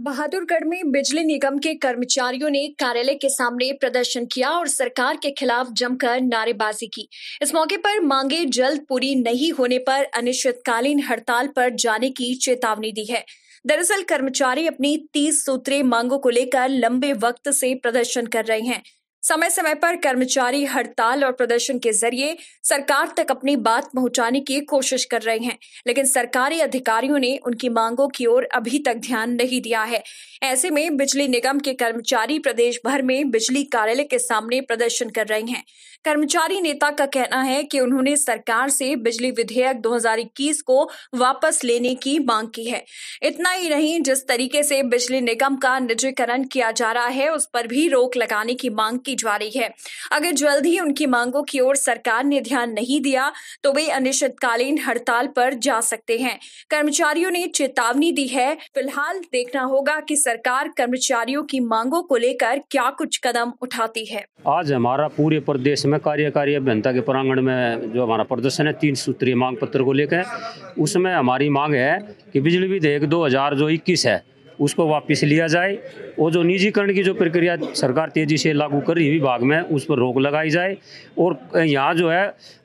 बहादुरगढ़ में बिजली निगम के कर्मचारियों ने कार्यालय के सामने प्रदर्शन किया और सरकार के खिलाफ जमकर नारेबाजी की इस मौके पर मांगे जल्द पूरी नहीं होने पर अनिश्चितकालीन हड़ताल पर जाने की चेतावनी दी है दरअसल कर्मचारी अपनी तीस सूत्रीय मांगों को लेकर लंबे वक्त से प्रदर्शन कर रहे हैं समय समय पर कर्मचारी हड़ताल और प्रदर्शन के जरिए सरकार तक अपनी बात पहुंचाने की कोशिश कर रहे हैं लेकिन सरकारी अधिकारियों ने उनकी मांगों की ओर अभी तक ध्यान नहीं दिया है ऐसे में बिजली निगम के कर्मचारी प्रदेश भर में बिजली कार्यालय के सामने प्रदर्शन कर रहे हैं कर्मचारी नेता का कहना है कि उन्होंने सरकार से बिजली विधेयक 2021 को वापस लेने की मांग की है इतना ही नहीं जिस तरीके से बिजली निगम का निजीकरण किया जा रहा है उस पर भी रोक लगाने की मांग की की जा रही है अगर जल्द ही उनकी मांगों की ओर सरकार ने ध्यान नहीं दिया तो वे अनिश्चितकालीन हड़ताल पर जा सकते हैं कर्मचारियों ने चेतावनी दी है फिलहाल देखना होगा कि सरकार कर्मचारियों की मांगों को लेकर क्या कुछ कदम उठाती है आज हमारा पूरे प्रदेश में कार्यकारी अभियंता के प्रांगण में जो हमारा प्रदर्शन है तीन सूत्रीय मांग पत्र को लेकर उसमें हमारी मांग है कि बिजली विधेयक दो हजार जो इक्कीस है उसको वापस लिया जाए और जो निजीकरण की जो प्रक्रिया सरकार तेज़ी से लागू कर रही है विभाग में उस पर रोक लगाई जाए और यहाँ जो है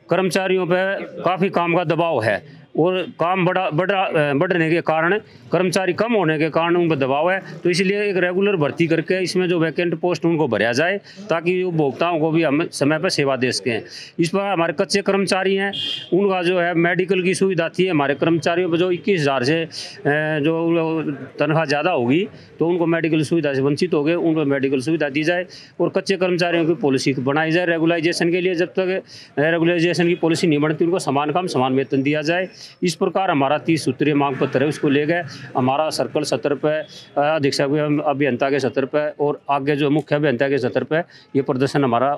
कर्मचारियों पर काफ़ी काम का दबाव है और काम बढ़ा बढ़ा बढ़ने के कारण कर्मचारी कम होने के कारण उन पर दबाव है तो इसलिए एक रेगुलर भर्ती करके इसमें जो वैकेंट पोस्ट उनको भरा जाए ताकि उपभोक्ताओं को भी हम समय पर सेवा दे सकें इस पर हमारे कच्चे कर्मचारी हैं उनका जो है मेडिकल की सुविधा थी हमारे कर्मचारियों पर जो इक्कीस हज़ार से जो तनख्वाह ज़्यादा होगी तो उनको मेडिकल सुविधा से वंचित हो गए उन पर मेडिकल सुविधा दी जाए और कच्चे कर्मचारियों की पॉलिसी बनाई जाए रेगुलाइजेशन के लिए जब तक रेगुलाइजेशन की पॉलिसी नहीं बनती उनको समान काम समान वेतन दिया जाए इस प्रकार हमारा तीस सूत्रीय मांग पत्र है उसको ले गए हमारा सर्कल सत्र पर अधीक्षक अभियंता के सत्र पर और आगे जो मुख्य अभियंता के सत्र पर ये प्रदर्शन हमारा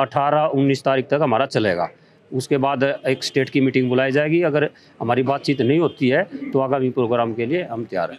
अठारह उन्नीस तारीख तक हमारा चलेगा उसके बाद एक स्टेट की मीटिंग बुलाई जाएगी अगर हमारी बातचीत नहीं होती है तो आगामी प्रोग्राम के लिए हम तैयार हैं